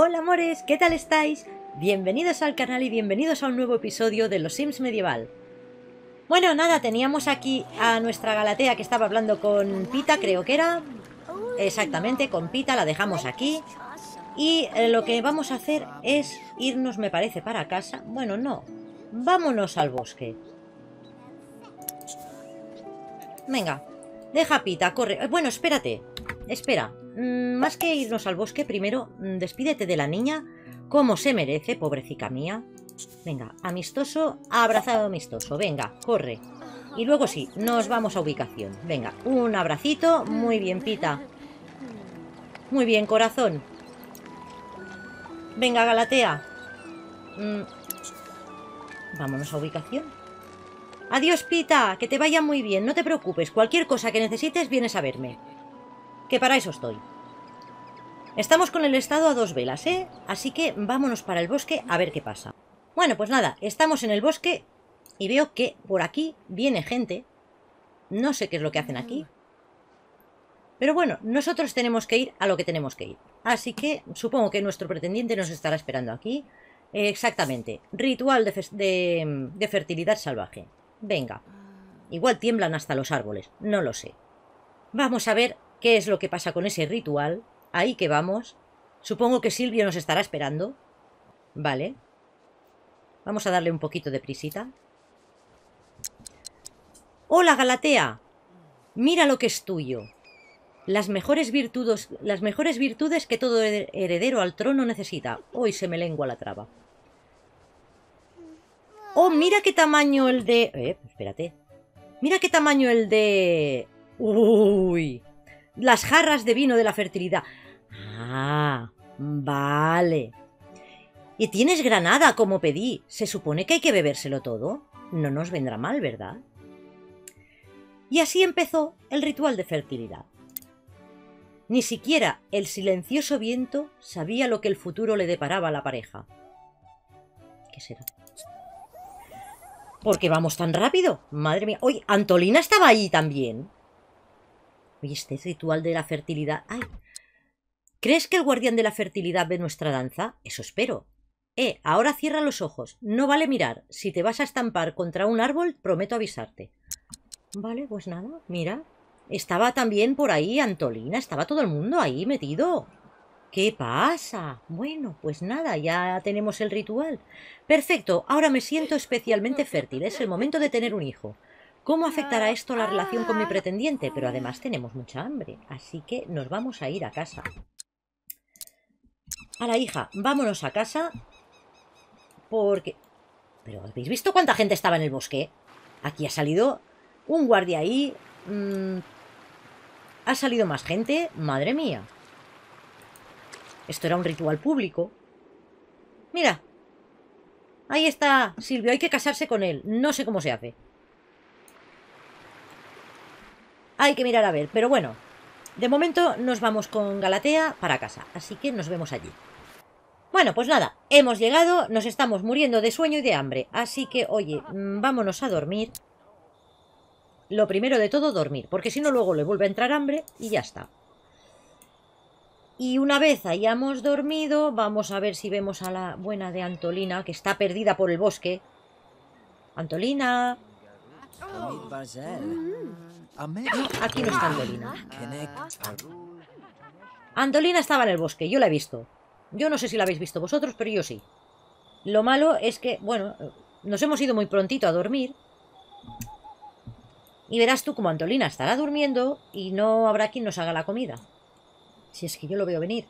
Hola amores, ¿qué tal estáis? Bienvenidos al canal y bienvenidos a un nuevo episodio de Los Sims Medieval. Bueno, nada, teníamos aquí a nuestra Galatea que estaba hablando con Pita, creo que era. Exactamente, con Pita, la dejamos aquí. Y eh, lo que vamos a hacer es irnos, me parece, para casa. Bueno, no. Vámonos al bosque. Venga, deja Pita, corre. Bueno, espérate. Espera. Mm, más que irnos al bosque, primero mm, despídete de la niña como se merece, pobrecica mía. Venga, amistoso, abrazado amistoso. Venga, corre. Y luego sí, nos vamos a ubicación. Venga, un abracito. Muy bien, Pita. Muy bien, corazón. Venga, Galatea. Mm. Vámonos a ubicación. Adiós, Pita. Que te vaya muy bien. No te preocupes. Cualquier cosa que necesites, vienes a verme que para eso estoy. Estamos con el estado a dos velas, ¿eh? Así que vámonos para el bosque a ver qué pasa. Bueno, pues nada, estamos en el bosque y veo que por aquí viene gente. No sé qué es lo que hacen aquí. Pero bueno, nosotros tenemos que ir a lo que tenemos que ir. Así que supongo que nuestro pretendiente nos estará esperando aquí. exactamente, ritual de fertilidad salvaje. Venga, igual tiemblan hasta los árboles, no lo sé. Vamos a ver qué es lo que pasa con ese ritual, ahí que vamos. Supongo que Silvio nos estará esperando. Vale. Vamos a darle un poquito de prisita. ¡Hola, Galatea! Mira lo que es tuyo. Las mejores, virtudes, las mejores virtudes que todo heredero al trono necesita. Hoy se me lengua la traba. ¡Oh, mira qué tamaño el de... Eh, espérate. Mira qué tamaño el de... ¡Uy! las jarras de vino de la fertilidad. Ah, vale. Y tienes granada, como pedí. Se supone que hay que bebérselo todo. No nos vendrá mal, ¿verdad? Y así empezó el ritual de fertilidad. Ni siquiera el silencioso viento sabía lo que el futuro le deparaba a la pareja. ¿Qué será? qué vamos tan rápido? Madre mía. Oye, Antolina estaba ahí también. Oye, este ritual de la fertilidad... ¡Ay! ¿Crees que el guardián de la fertilidad ve nuestra danza? Eso espero. Eh, ahora cierra los ojos. No vale mirar. Si te vas a estampar contra un árbol, prometo avisarte. Vale, pues nada, mira. Estaba también por ahí Antolina, estaba todo el mundo ahí metido. ¿Qué pasa? Bueno, pues nada, ya tenemos el ritual. Perfecto, ahora me siento especialmente fértil, es el momento de tener un hijo. ¿Cómo afectará esto la relación con mi pretendiente? Pero además tenemos mucha hambre, así que nos vamos a ir a casa. A la hija, vámonos a casa porque... Pero ¿habéis visto cuánta gente estaba en el bosque? Aquí ha salido un guardia ahí... Mm, ha salido más gente, madre mía. Esto era un ritual público. Mira. Ahí está Silvio, hay que casarse con él. No sé cómo se hace. Hay que mirar a ver, pero bueno, de momento nos vamos con Galatea para casa, así que nos vemos allí. Bueno, pues nada, hemos llegado, nos estamos muriendo de sueño y de hambre, así que, oye, mm, vámonos a dormir. Lo primero de todo, dormir, porque si no luego le vuelve a entrar hambre y ya está. Y una vez hayamos dormido, vamos a ver si vemos a la buena de Antolina, que está perdida por el bosque. Antolina, Oh. Mm-hmm. Ah, aquí no está ah. Andolina. Ah. Andolina estaba en el bosque, yo la he visto. Yo no sé si la habéis visto vosotros, pero yo sí. Lo malo es que, bueno, nos hemos ido muy prontito a dormir. Y verás tú como Antolina estará durmiendo y no habrá quien nos haga la comida. Si es que yo lo veo venir.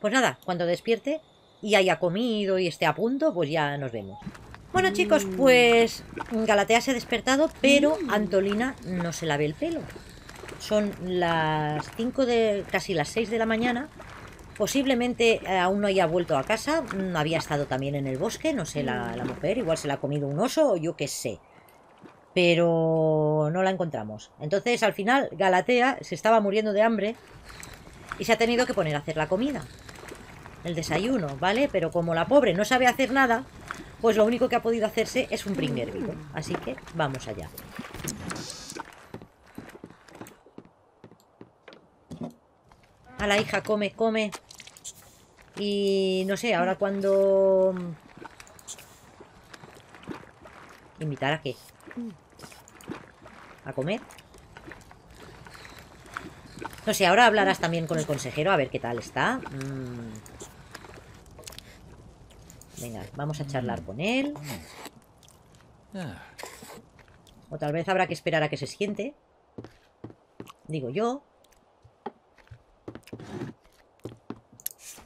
Pues nada, cuando despierte y haya comido y esté a punto, pues ya nos vemos. Bueno chicos, pues Galatea se ha despertado, pero Antolina no se la ve el pelo. Son las 5 de casi las 6 de la mañana. Posiblemente aún no haya vuelto a casa, mm, había estado también en el bosque, no sé, la, mujer, igual se la ha comido un oso yo qué sé. Pero no la encontramos. Entonces al final Galatea se estaba muriendo de hambre y se ha tenido que poner a hacer la comida el desayuno, ¿vale? Pero como la pobre no sabe hacer nada, pues lo único que ha podido hacerse es un bringer vivo. Así que vamos allá. A la hija, come, come. Y no sé, ahora cuando... Mm, ¿Invitar a qué? ¿A comer? No sé, ahora hablarás también con el consejero a ver qué tal está. Mm. Venga, vamos a charlar con él. Ah. O tal vez habrá que esperar a que se siente. Digo yo.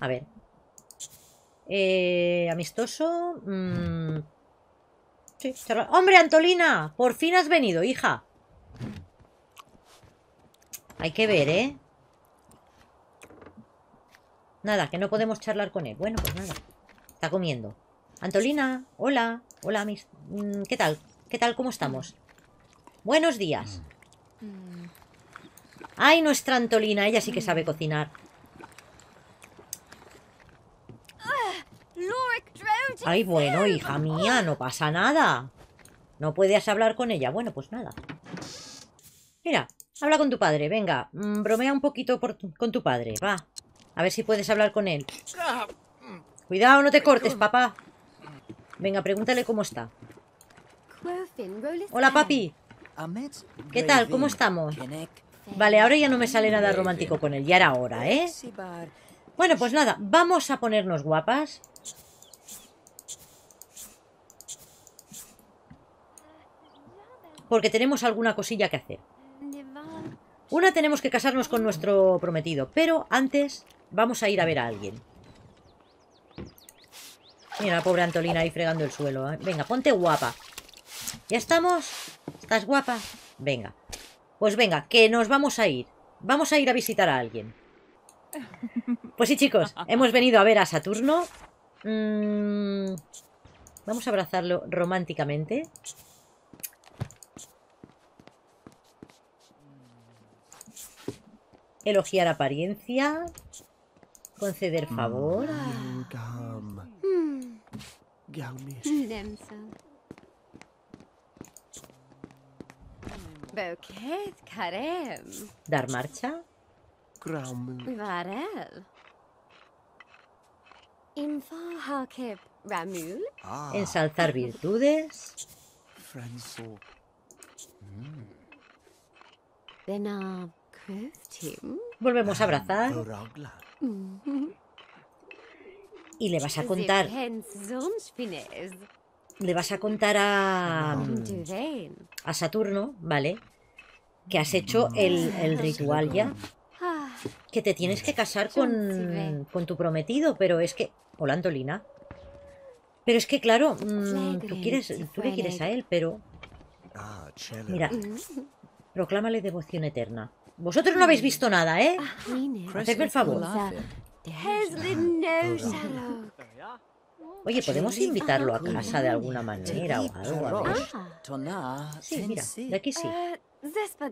A ver. Eh, amistoso. Mm. Sí, ¡Hombre, Antolina! Por fin has venido, hija. Hay que ver, ¿eh? Nada, que no podemos charlar con él. Bueno, pues nada. Está comiendo. Antolina, hola. Hola, mis... Mm, ¿Qué tal? ¿Qué tal? ¿Cómo estamos? Buenos días. Ay, nuestra Antolina, ella sí que sabe cocinar. Ay, bueno, hija mía, no pasa nada. No puedes hablar con ella. Bueno, pues nada. Mira, habla con tu padre, venga. Mm, bromea un poquito con tu padre, va. A ver si puedes hablar con él. Cuidado, no te cortes, papá. Venga, pregúntale cómo está. Hola, papi. ¿Qué tal? ¿Cómo estamos? Vale, ahora ya no me sale nada romántico con él. Ya era hora, ¿eh? Bueno, pues nada, vamos a ponernos guapas. Porque tenemos alguna cosilla que hacer. Una, tenemos que casarnos con nuestro prometido. Pero antes vamos a ir a ver a alguien. Mira, la pobre Antolina ahí fregando el suelo. ¿eh? Venga, ponte guapa. ¿Ya estamos? ¿Estás guapa? Venga. Pues venga, que nos vamos a ir. Vamos a ir a visitar a alguien. Pues sí, chicos, hemos venido a ver a Saturno. Mm, vamos a abrazarlo románticamente. Elogiar apariencia. Conceder favor. Mmm, Galmis. Nemsa. Bouquet, carem. Dar marcha. Kram. Varel. Infa hakeb ramul. Ah. Ensalzar virtudes. Franso. Bena Volvemos a abrazar y le vas a contar. Le vas a contar a. a Saturno, ¿vale? Que has hecho el, ritual ya. Que te tienes que casar con, con tu prometido, pero es que. Hola, Antolina. Pero es que, claro, mm, tú, quieres, tú le quieres a él, pero. Ah, mira, mm. proclámale devoción eterna. Vosotros no habéis visto nada, ¿eh? Ah, Hacedme el favor. Oye, ¿podemos invitarlo a casa de alguna manera o algo? Sí, mira, de aquí sí. Eh, ah.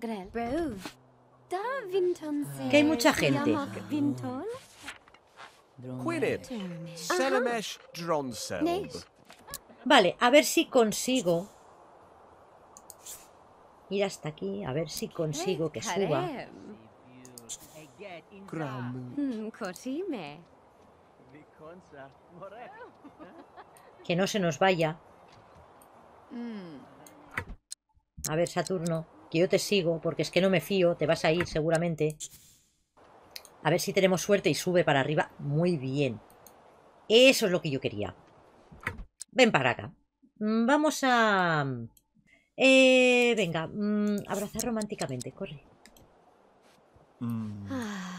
Que hay mucha gente. Vale, a ver si consigo ir hasta aquí, a ver si consigo que suba. Que no se nos vaya. Mm. A ver, Saturno, que yo te sigo, porque es que no me fío, te vas a ir seguramente. A ver si tenemos suerte y sube para arriba. Muy bien. Eso es lo que yo quería. Ven para acá. Vamos a... Eh, venga, mm, abrazar románticamente, corre. Mm. Ah.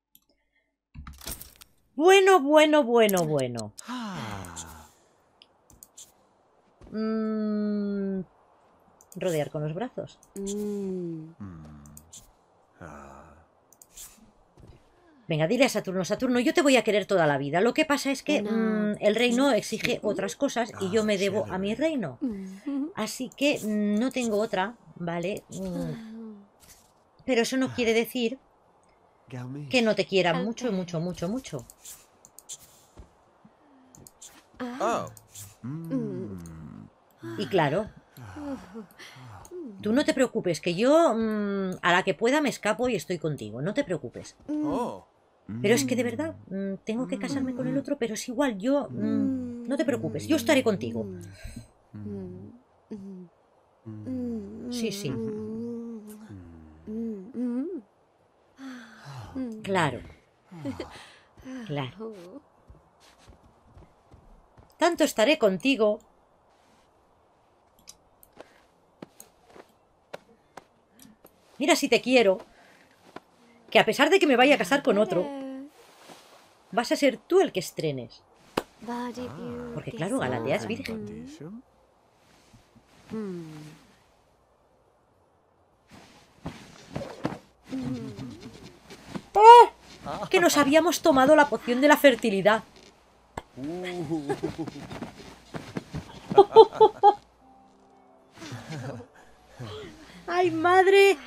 Bueno, bueno, bueno, bueno. Ah. Mm, rodear con los brazos. Mm. Ah. Venga, dile a Saturno, Saturno, yo te voy a querer toda la vida. Lo que pasa es que mm, el reino exige otras cosas y yo ah, me debo a mi reino. Así que no tengo otra, ¿vale? Pero eso no quiere decir que no te quiera ah, eh. mucho, mucho, mucho, ah. ah. mucho. Mm. Mm. Y claro. Tú no te preocupes, que yo mm, a la que pueda me escapo y estoy contigo, no te preocupes. Oh. Pero es que de verdad tengo que casarme con el otro, pero es igual, yo... no te preocupes, yo estaré contigo. Sí, sí. Mm. Claro. Claro. Oh. Tanto estaré contigo. Mira si te quiero. Que a pesar de que me vaya a casar con otro, vas a ser tú el que estrenes. Ah, porque claro, Galatea es virgen. ¡Eh! Ah. que nos habíamos tomado la poción de la fertilidad. ¡Ay, madre!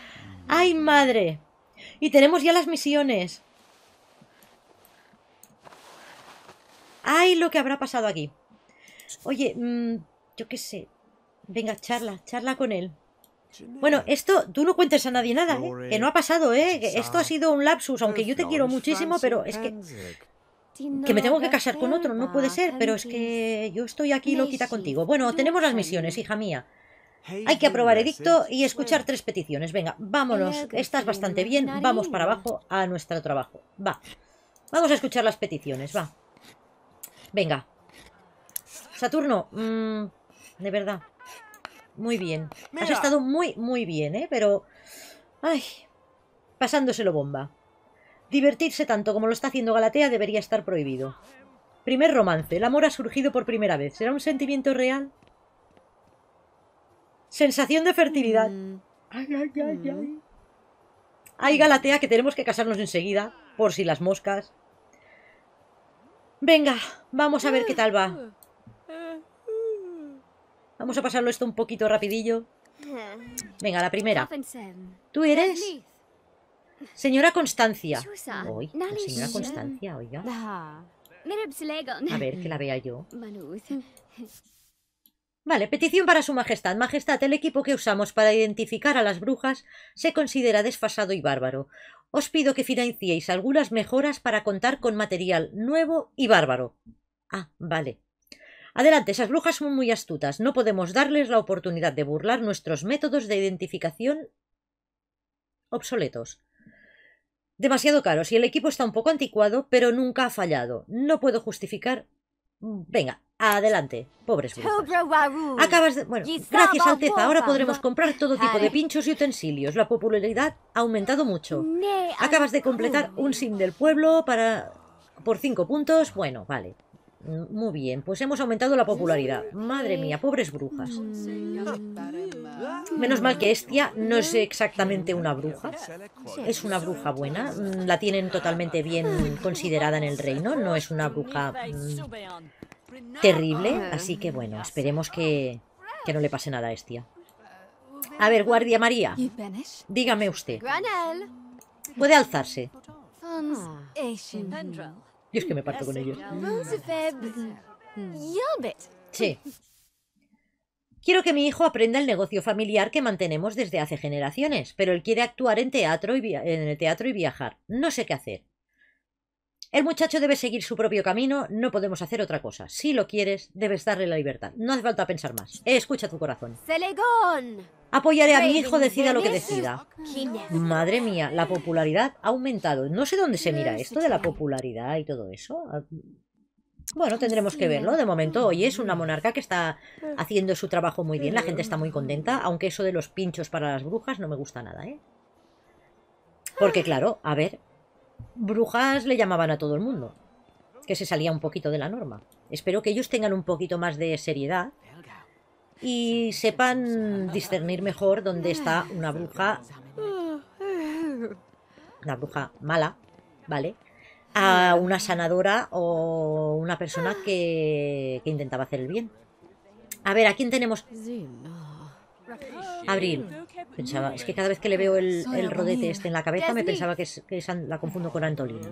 ¡Ay, madre! Y tenemos ya las misiones. ¡Ay, lo que habrá pasado aquí! Oye, mm, yo qué sé. Venga, charla, charla con él. Bueno, esto tú no cuentes a nadie nada, ¿eh? que no ha pasado, ¿eh? esto ha sido un lapsus, aunque yo te quiero muchísimo, pero es que que me tengo que casar con otro, no puede ser, pero es que yo estoy aquí loquita contigo. Bueno, tenemos las misiones, hija mía. Hay que aprobar edicto y escuchar tres peticiones. Venga, vámonos. Estás bastante bien. Vamos para abajo a nuestro trabajo. Va. Vamos a escuchar las peticiones, va. Venga. Saturno, mm, de verdad muy bien. Has estado muy, muy bien, ¿eh? Pero... Ay, pasándoselo bomba. Divertirse tanto como lo está haciendo Galatea debería estar prohibido. Primer romance. El amor ha surgido por primera vez. ¿Será un sentimiento real? Sensación de fertilidad. Mm. Mm. Ay, Galatea, que tenemos que casarnos enseguida, por si las moscas. Venga, vamos a ver qué tal va. Vamos a pasarlo esto un poquito rapidillo. Venga, la primera. ¿Tú eres? Señora Constancia. señora Constancia, oiga. Pues, a ver, que la vea yo. Vale, petición para su majestad. Majestad, el equipo que usamos para identificar a las brujas se considera desfasado y bárbaro. Os pido que financiéis algunas mejoras para contar con material nuevo y bárbaro. Ah, vale. Adelante, esas brujas son muy astutas. No podemos darles la oportunidad de burlar nuestros métodos de identificación obsoletos. Demasiado caros y el equipo está un poco anticuado, pero nunca ha fallado. No puedo justificar. Venga, adelante, pobres brujas. Acabas de... Bueno, gracias, Alteza. Ahora podremos comprar todo tipo de pinchos y utensilios. La popularidad ha aumentado mucho. Acabas de completar un sin del pueblo para... por cinco puntos. Bueno, vale. Mm, muy bien, pues hemos aumentado la popularidad. Madre mía, pobres brujas. Mm. Menos mal que Estia no es exactamente una bruja. Es una bruja buena. Mm, la tienen totalmente bien considerada en el reino. No es una bruja terrible. Así que bueno, esperemos que, que no le pase nada a Estia. A ver, Guardia María. Dígame usted. Puede alzarse. Y es que me parto con ellos. Sí. Quiero que mi hijo aprenda el negocio familiar que mantenemos desde hace generaciones, pero él quiere actuar en, teatro y en el teatro y viajar. No sé qué hacer. El muchacho debe seguir su propio camino, no podemos hacer otra cosa. Si lo quieres, debes darle la libertad. No hace falta pensar más. Eh, escucha tu corazón. ¡Celegón! Apoyaré a mi hijo, decida lo que decida. Madre mía, la popularidad ha aumentado. No sé dónde se mira esto de la popularidad y todo eso. Ah, bueno, tendremos que verlo. De momento, hoy es una monarca que está mm. haciendo su trabajo muy bien. La gente está muy mm. contenta, aunque eso de los pinchos para las brujas no me gusta nada, ¿eh? Porque ah. claro, a ver, brujas le llamaban a todo el mundo, que se salía un poquito de la norma. Espero que ellos tengan un poquito más de seriedad y sepan discernir mejor dónde está una bruja, una bruja mala, ¿vale? A una sanadora o una persona que, intentaba hacer el bien. A ver, ¿a quién tenemos? Abril. Pensaba, es que cada vez que le veo el, rodete este en la cabeza me pensaba que, la confundo con Antolina.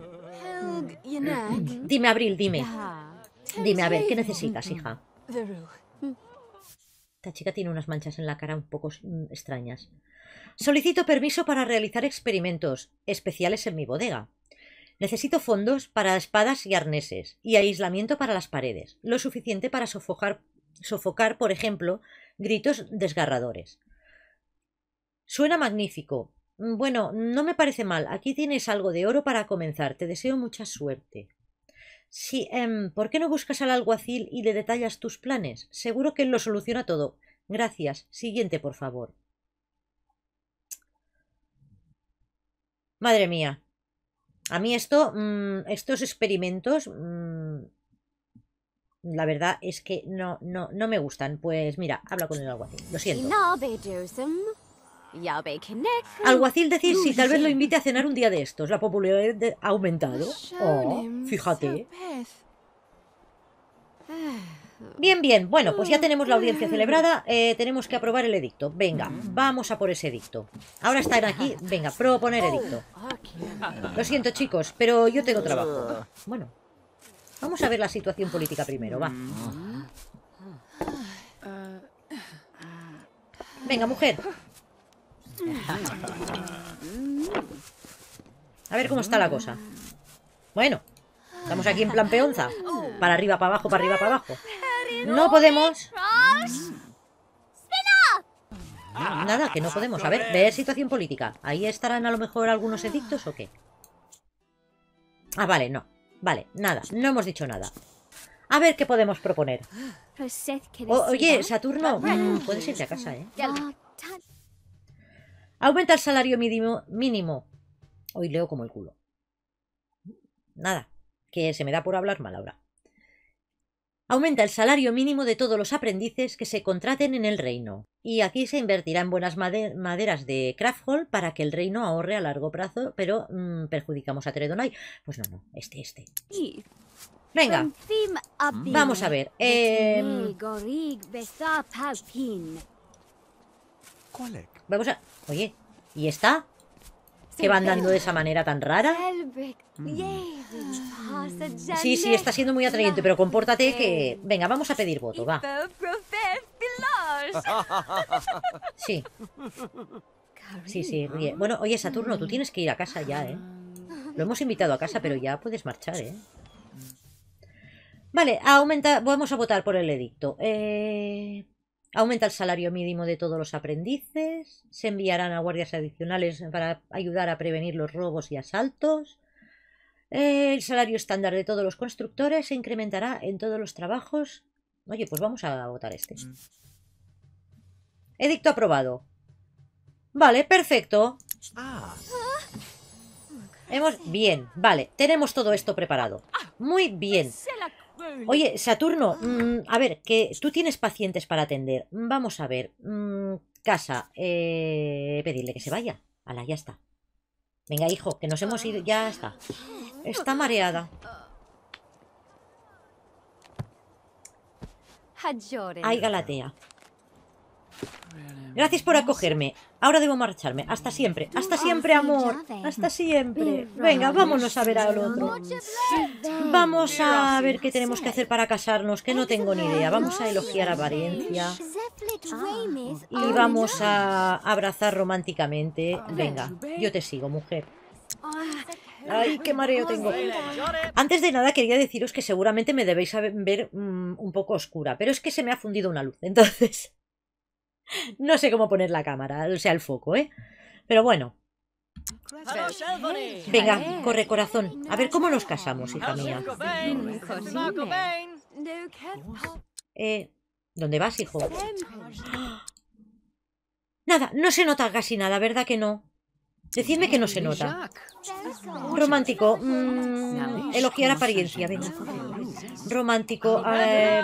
Dime, Abril, dime. Dime, a ver, ¿qué necesitas, hija? Esta chica tiene unas manchas en la cara un poco mm, extrañas. Solicito permiso para realizar experimentos especiales en mi bodega. Necesito fondos para espadas y arneses y aislamiento para las paredes, lo suficiente para sofocar, sofocar por ejemplo, gritos desgarradores. Suena magnífico. Bueno, no me parece mal. Aquí tienes algo de oro para comenzar. Te deseo mucha suerte. Sí, em, ¿por qué no buscas al alguacil y le detallas tus planes? Seguro que él lo soluciona todo. Gracias. Siguiente, por favor. Madre mía. A mí esto, mm, estos experimentos, mm, la verdad es que no, no, no me gustan. Pues mira, habla con el alguacil. Lo siento. Alguacil decir si tal vez lo invite a cenar un día de estos. La popularidad ha aumentado. Oh, fíjate. Bien, bien. Bueno, pues ya tenemos la audiencia celebrada. Eh, tenemos que aprobar el edicto. Venga, vamos a por ese edicto. Ahora están aquí. Venga, proponer edicto. Lo siento, chicos, pero yo tengo trabajo. Bueno, vamos a ver la situación política primero, va. Mm. Venga, mujer, a ver cómo está la cosa. Bueno, estamos aquí en plan peonza. Para arriba, para abajo, para arriba, para abajo. No podemos... Nada, que no podemos. A ver, ver situación política. Ahí estarán a lo mejor algunos edictos o qué. Ah, vale, no. Vale, nada. No hemos dicho nada. A ver qué podemos proponer. Pues oye, Saturno, mm, puedes irte a casa, ¿eh? Aumenta el salario mínimo, mínimo. Hoy leo como el culo. Nada, que se me da por hablar mal ahora. Aumenta el salario mínimo de todos los aprendices que se contraten en el reino. Y aquí se invertirá en buenas maderas de Craft Hall para que el reino ahorre a largo plazo, pero mm, perjudicamos a Tredonai. Pues no, no, este, este. Venga, mm. vamos a ver. Em, es? Vamos a... Oye, ¿y está? ¿Qué van dando de esa manera tan rara? Mm. Sí, sí, está siendo muy atrayente, pero compórtate que... Venga, vamos a pedir voto, va. Sí. Sí, sí, ríe. Bueno, oye, Saturno, tú tienes que ir a casa ya, ¿eh? Lo hemos invitado a casa, pero ya puedes marchar, ¿eh? Vale, aumenta... Vamos a votar por el edicto. Eh... Aumenta el salario mínimo de todos los aprendices, se enviarán a guardias adicionales para ayudar a prevenir los robos y asaltos, eh, el salario estándar de todos los constructores se incrementará en todos los trabajos. Oye, pues vamos a votar este. Mm. Edicto aprobado. Vale, perfecto. Ah. Hemos... Bien, vale, tenemos todo esto preparado. Muy bien. Oye, Saturno, ah. mm, a ver, que tú tienes pacientes para atender. Vamos a ver. Mm, casa, eh, pedirle que se vaya. Ala, ya está. Venga, hijo, que nos hemos ido. Ya está. Está mareada. Ay, Galatea. Gracias por acogerme. Ahora debo marcharme. Hasta siempre. Hasta siempre, amor. Hasta siempre. Venga, vámonos a ver al otro. Vamos a ver qué tenemos que hacer para casarnos, que no tengo ni idea. Vamos a elogiar apariencia. Y vamos a abrazar románticamente. Venga, yo te sigo, mujer. Ay, qué mareo tengo. Antes de nada quería deciros que seguramente me debéis ver mm, un poco oscura, pero es que se me ha fundido una luz. Entonces no sé cómo poner la cámara, o sea, el foco, ¿eh? Pero bueno. Venga, corre corazón. A ver cómo nos casamos, hija mía. Eh, ¿Dónde vas, hijo? Nada, no se nota casi nada, ¿verdad que no? Decidme que no se nota. Romántico. Mm, elogiar apariencia, venga. Romántico. Eh,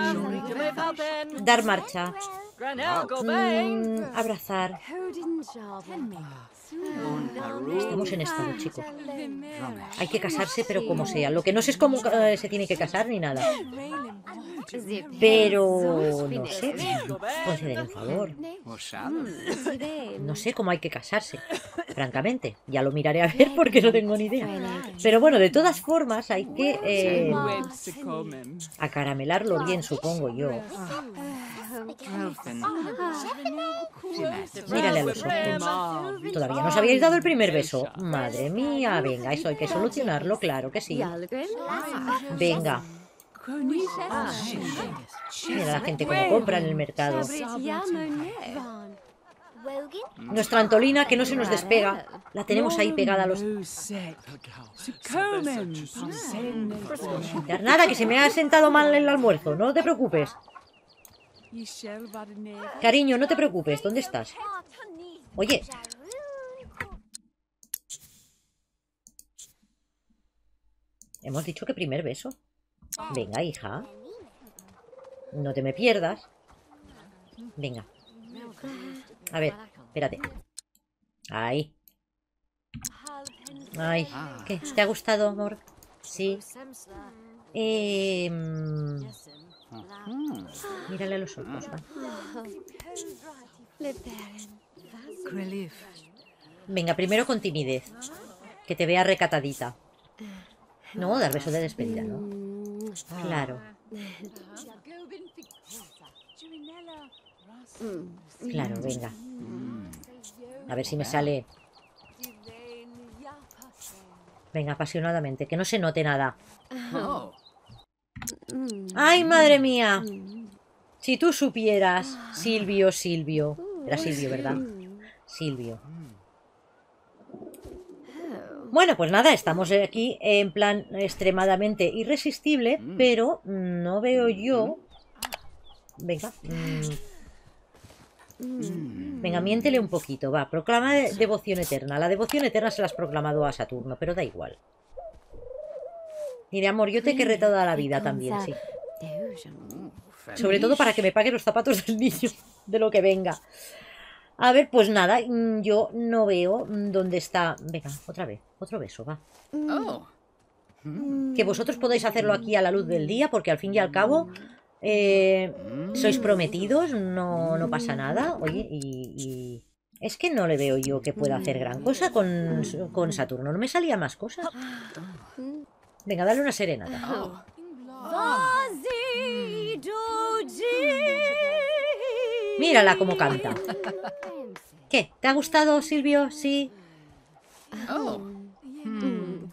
dar marcha. Mm, abrazar. Estamos en estado, chico. Hay que casarse, pero como sea. Lo que no sé es cómo eh, se tiene que casar ni nada. Pero no sé, pues conceder un favor. Mm, no sé cómo hay que casarse, francamente. Ya lo miraré a ver porque no tengo ni idea. Pero bueno, de todas formas hay que eh, acaramelarlo bien, supongo yo. Ah, ah, ah, Mírale a los ojos. Todavía no os habéis dado el primer beso. Madre mía, venga, eso hay que solucionarlo, claro que sí. Venga, Ah, Mira la gente como compra en el mercado. Mm. Nuestra Antolina, que no se nos despega, la tenemos ahí pegada a los... Nada, que se me ha sentado mal el almuerzo, no te preocupes. Cariño, no te preocupes, ¿dónde estás? Oye... Hemos dicho que primer beso. Venga, hija. No te me pierdas. Venga. A ver, espérate. Ahí. Ay, ¿qué? ¿Te ha gustado, amor? Sí. Em, mírale a los ojos, Venga, primero con timidez. Que te vea recatadita. No, dar beso de despedida, ¿no? Ah. Claro. Mm. Claro, mm. venga. Mm. A ver si me sale. Venga, apasionadamente, que no se note nada. Oh. ¡Ay, madre mía! Si tú supieras, ah. Silvio, Silvio. Era Silvio, ¿verdad? Silvio. Bueno, pues nada, estamos aquí en plan extremadamente irresistible, mm. pero no veo mm. yo... Venga. Mm. Venga, miéntele un poquito, va. Proclama devoción eterna. La devoción eterna se la has proclamado a Saturno, pero da igual. Mire amor, yo te querré toda la vida también, sí. Sobre todo para que me pague los zapatos del niño, de lo que venga. A ver, pues nada, mm, yo no veo mm, dónde está... Venga, otra vez, otro beso, va. Oh. Mm. Que vosotros podéis hacerlo aquí a la luz del día, porque al fin y al cabo eh, sois prometidos, no, no, pasa nada. Oye, y, es que no le veo yo que pueda hacer gran cosa con, Saturno. No me salía más cosas. Venga, dale una serenata. Oh. Mírala como canta. ¿Qué? ¿Te ha gustado, Silvio? Sí. Oh. Hmm.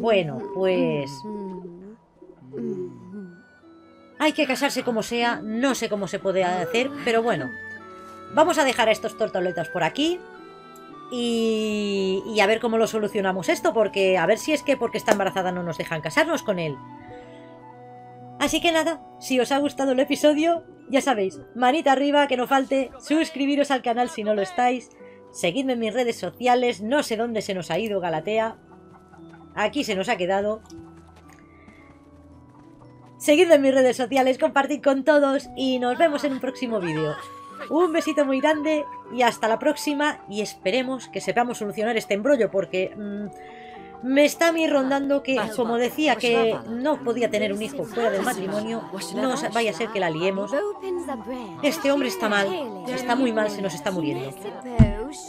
Bueno, pues... Hay que casarse como sea, no sé cómo se puede hacer, pero bueno. Vamos a dejar a estos tortoletas por aquí. Y, y, a ver cómo lo solucionamos esto, porque a ver si es que porque está embarazada no nos dejan casarnos con él. Así que nada, si os ha gustado el episodio, ya sabéis, manita arriba, que no falte, suscribiros al canal si no lo estáis, seguidme en mis redes sociales, no sé dónde se nos ha ido Galatea, aquí se nos ha quedado. Seguidme en mis redes sociales, compartid con todos y nos vemos en un próximo vídeo. Un besito muy grande y hasta la próxima y esperemos que sepamos solucionar este embrollo porque... Mm, me está a mí rondando que, como decía, pues que no podía tener un hijo fuera del matrimonio, no vaya a ser que la liemos. Este hombre está mal, está muy mal, se nos está muriendo.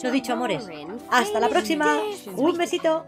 Lo dicho, amores, hasta la próxima. Un besito.